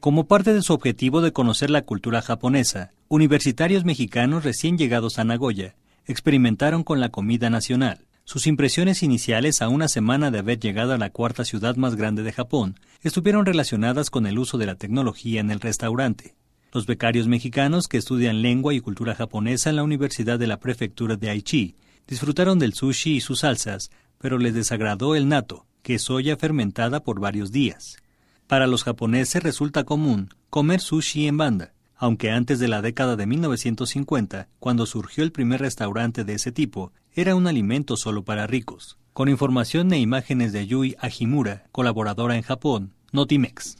Como parte de su objetivo de conocer la cultura japonesa, universitarios mexicanos recién llegados a Nagoya experimentaron con la comida nacional. Sus impresiones iniciales a una semana de haber llegado a la cuarta ciudad más grande de Japón estuvieron relacionadas con el uso de la tecnología en el restaurante. Los becarios mexicanos que estudian lengua y cultura japonesa en la Universidad de la Prefectura de Aichi disfrutaron del sushi y sus salsas, pero les desagradó el nato, que es soya fermentada por varios días. Para los japoneses resulta común comer sushi en banda, aunque antes de la década de 1950, cuando surgió el primer restaurante de ese tipo, era un alimento solo para ricos. Con información e imágenes de Yui Ajimura, colaboradora en Japón, Notimex.